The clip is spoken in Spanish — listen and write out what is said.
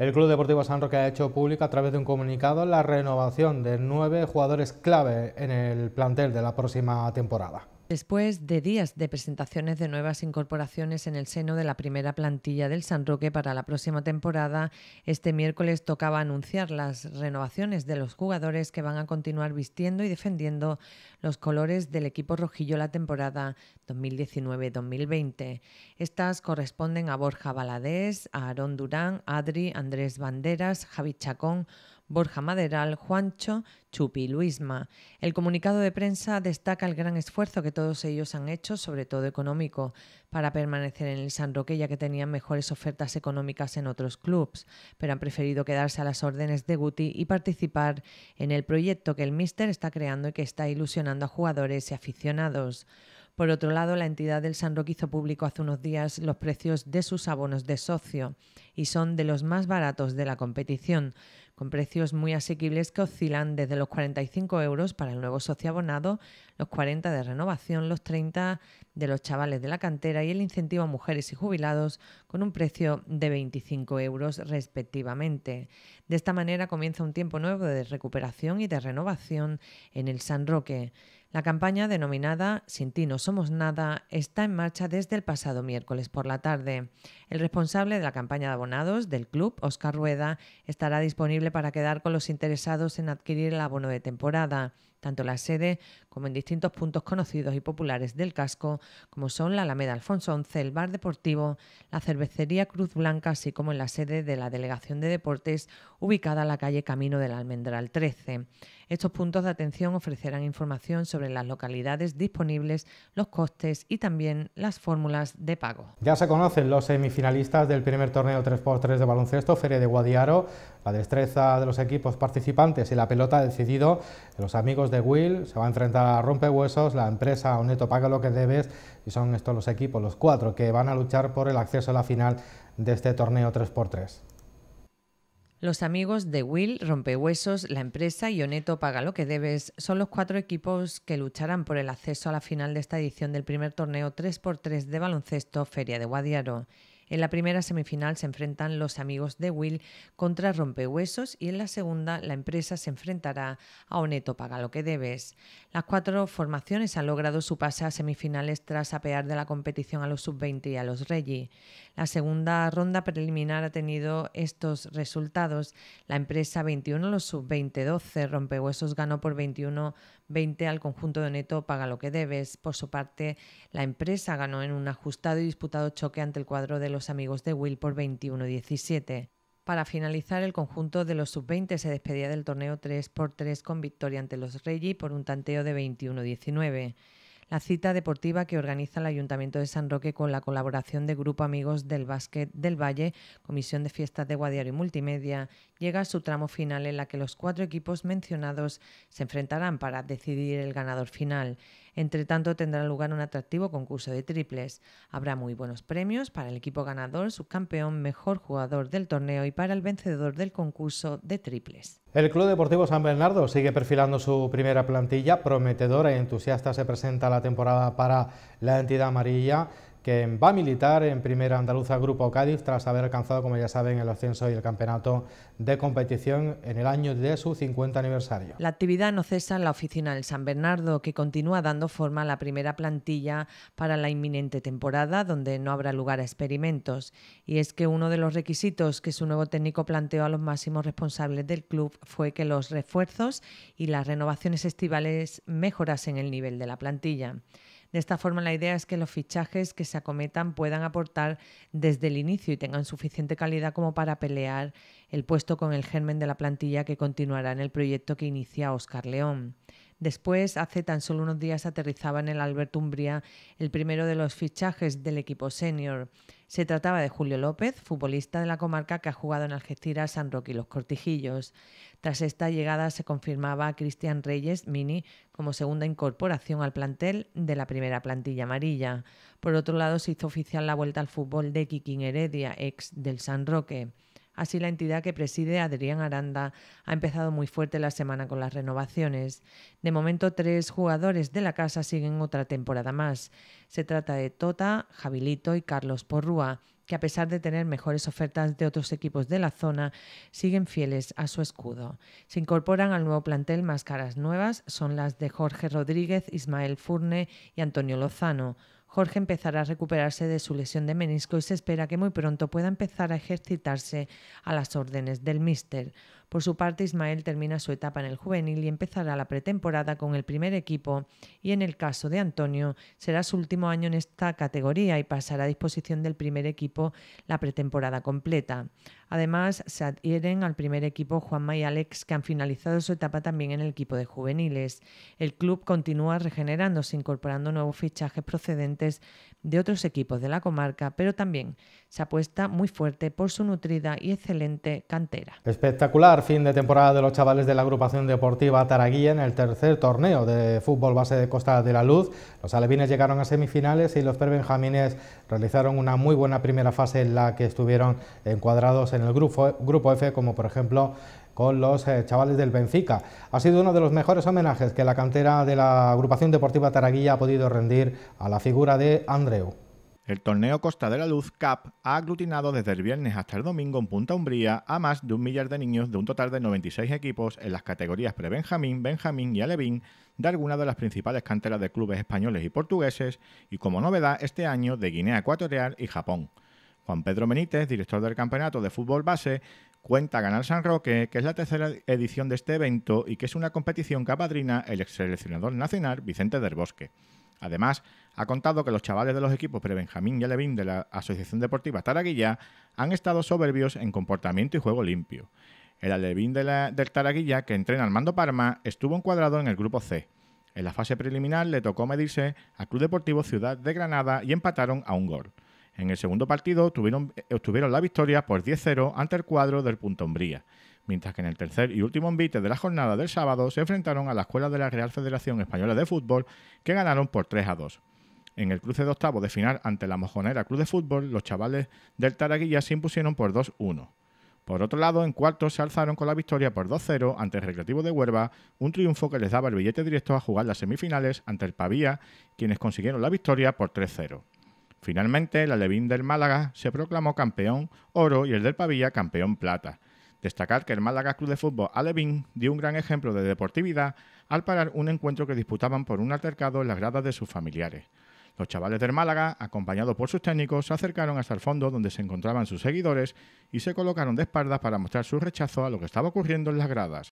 El Club Deportivo San Roque ha hecho pública a través de un comunicado la renovación de nueve jugadores clave en el plantel de la próxima temporada. Después de días de presentaciones de nuevas incorporaciones en el seno de la primera plantilla del San Roque para la próxima temporada, este miércoles tocaba anunciar las renovaciones de los jugadores que van a continuar vistiendo y defendiendo los colores del equipo rojillo la temporada 2019-2020. Estas corresponden a Borja Baladés, a Aarón Durán, Adri, Andrés Banderas, Javi Chacón, Borja Maderal, Juancho, Chupi, Luisma. El comunicado de prensa destaca el gran esfuerzo que todos ellos han hecho, sobre todo económico, para permanecer en el San Roque, ya que tenían mejores ofertas económicas en otros clubes, pero han preferido quedarse a las órdenes de Guti y participar en el proyecto que el Mister está creando y que está ilusionando a jugadores y aficionados. Por otro lado, la entidad del San Roque hizo público hace unos días los precios de sus abonos de socio y son de los más baratos de la competición, con precios muy asequibles que oscilan desde los 45 euros para el nuevo socio abonado, los 40 de renovación, los 30 de los chavales de la cantera y el incentivo a mujeres y jubilados con un precio de 25 euros respectivamente. De esta manera comienza un tiempo nuevo de recuperación y de renovación en el San Roque. La campaña denominada Sin ti no somos nada está en marcha desde el pasado miércoles por la tarde. El responsable de la campaña de abonados del club, Oscar Rueda, estará disponible para quedar con los interesados en adquirir el abono de temporada tanto en la sede como en distintos puntos conocidos y populares del casco, como son la Alameda Alfonso XI, el Bar Deportivo, la Cervecería Cruz Blanca, así como en la sede de la Delegación de Deportes, ubicada en la calle Camino del Almendral 13. Estos puntos de atención ofrecerán información sobre las localidades disponibles, los costes y también las fórmulas de pago. Ya se conocen los semifinalistas del primer torneo 3x3 de baloncesto, Feria de Guadiaro. La destreza de los equipos participantes y la pelota ha decidido los amigos de Will, se va a enfrentar a Rompehuesos, la empresa Oneto Paga lo que debes, y son estos los equipos, los cuatro, que van a luchar por el acceso a la final de este torneo 3x3. Los amigos de Will, Rompehuesos, la empresa y Oneto Paga lo que debes son los cuatro equipos que lucharán por el acceso a la final de esta edición del primer torneo 3x3 de baloncesto Feria de Guadiaro. En la primera semifinal se enfrentan los amigos de Will contra Rompehuesos y en la segunda la empresa se enfrentará a Oneto Paga lo que debes. Las cuatro formaciones han logrado su pase a semifinales tras apear de la competición a los sub-20 y a los Reggie. La segunda ronda preliminar ha tenido estos resultados. La empresa 21, los sub-20 12, Rompehuesos ganó por 21 20 al conjunto de Oneto paga lo que debes. Por su parte, la empresa ganó en un ajustado y disputado choque ante el cuadro de los amigos de Will por 21-17. Para finalizar, el conjunto de los sub-20 se despedía del torneo 3x3 con victoria ante los Reggie por un tanteo de 21-19. La cita deportiva que organiza el Ayuntamiento de San Roque con la colaboración de Grupo Amigos del Básquet del Valle, Comisión de Fiestas de Guadiaro y Multimedia, llega a su tramo final en la que los cuatro equipos mencionados se enfrentarán para decidir el ganador final. Entre tanto, tendrá lugar un atractivo concurso de triples. Habrá muy buenos premios para el equipo ganador, subcampeón, mejor jugador del torneo y para el vencedor del concurso de triples. El Club Deportivo San Bernardo sigue perfilando su primera plantilla prometedora y entusiasta se presenta la temporada para la entidad amarilla que va a militar en Primera Andaluza Grupo Cádiz tras haber alcanzado, como ya saben, el ascenso y el campeonato de competición en el año de su 50 aniversario. La actividad no cesa en la oficina del San Bernardo, que continúa dando forma a la primera plantilla para la inminente temporada, donde no habrá lugar a experimentos. Y es que uno de los requisitos que su nuevo técnico planteó a los máximos responsables del club fue que los refuerzos y las renovaciones estivales mejorasen el nivel de la plantilla. De esta forma, la idea es que los fichajes que se acometan puedan aportar desde el inicio y tengan suficiente calidad como para pelear el puesto con el germen de la plantilla que continuará en el proyecto que inicia Oscar León. Después, hace tan solo unos días aterrizaba en el Albert Umbria el primero de los fichajes del equipo senior. Se trataba de Julio López, futbolista de la comarca que ha jugado en Algeciras, San Roque y Los Cortijillos. Tras esta llegada se confirmaba a Cristian Reyes Mini como segunda incorporación al plantel de la primera plantilla amarilla. Por otro lado, se hizo oficial la vuelta al fútbol de Kikín Heredia, ex del San Roque. Así, la entidad que preside Adrián Aranda ha empezado muy fuerte la semana con las renovaciones. De momento, tres jugadores de la casa siguen otra temporada más. Se trata de Tota, Jabilito y Carlos Porrúa, que a pesar de tener mejores ofertas de otros equipos de la zona, siguen fieles a su escudo. Se incorporan al nuevo plantel más caras nuevas, son las de Jorge Rodríguez, Ismael Furne y Antonio Lozano. Jorge empezará a recuperarse de su lesión de menisco y se espera que muy pronto pueda empezar a ejercitarse a las órdenes del míster. Por su parte, Ismael termina su etapa en el juvenil y empezará la pretemporada con el primer equipo y en el caso de Antonio será su último año en esta categoría y pasará a disposición del primer equipo la pretemporada completa. Además, se adhieren al primer equipo Juanma y Alex que han finalizado su etapa también en el equipo de juveniles. El club continúa regenerándose incorporando nuevos fichajes procedentes de otros equipos de la comarca, pero también se apuesta muy fuerte por su nutrida y excelente cantera. Espectacular fin de temporada de los chavales de la agrupación deportiva Taraguilla en el tercer torneo de fútbol base de Costa de la Luz. Los alevines llegaron a semifinales y los perbenjamines realizaron una muy buena primera fase en la que estuvieron encuadrados en el grupo, F, como por ejemplo con los eh, chavales del Benfica. Ha sido uno de los mejores homenajes que la cantera de la agrupación deportiva Taraguilla ha podido rendir a la figura de Andreu. El torneo Costa de la Luz CAP ha aglutinado desde el viernes hasta el domingo en Punta Umbría a más de un millar de niños de un total de 96 equipos en las categorías pre-Benjamín, Benjamín y Alevín de algunas de las principales canteras de clubes españoles y portugueses y como novedad este año de Guinea Ecuatorial y Japón. Juan Pedro Benítez, director del campeonato de fútbol base, cuenta Ganar San Roque, que es la tercera edición de este evento y que es una competición que apadrina el ex seleccionador nacional Vicente del Bosque. Además, ha contado que los chavales de los equipos Prebenjamín y Alevín de la Asociación Deportiva Taraguilla han estado soberbios en comportamiento y juego limpio. El Alevín del Taraguilla, que entrena Mando Parma, estuvo encuadrado en el grupo C. En la fase preliminar le tocó medirse al Club Deportivo Ciudad de Granada y empataron a un gol. En el segundo partido eh, obtuvieron la victoria por 10-0 ante el cuadro del Punto Umbría mientras que en el tercer y último envite de la jornada del sábado se enfrentaron a la escuela de la Real Federación Española de Fútbol, que ganaron por 3 a 2. En el cruce de octavo de final ante la Mojonera Club de Fútbol, los chavales del Taraguilla se impusieron por 2-1. Por otro lado, en cuarto se alzaron con la victoria por 2-0 ante el Recreativo de Huerva, un triunfo que les daba el billete directo a jugar las semifinales ante el Pavía, quienes consiguieron la victoria por 3-0. Finalmente, la Alevín del Málaga se proclamó campeón oro y el del Pavía campeón plata. Destacar que el Málaga Club de Fútbol Alevín dio un gran ejemplo de deportividad al parar un encuentro que disputaban por un altercado en las gradas de sus familiares. Los chavales del Málaga, acompañados por sus técnicos, se acercaron hasta el fondo donde se encontraban sus seguidores y se colocaron de espaldas para mostrar su rechazo a lo que estaba ocurriendo en las gradas.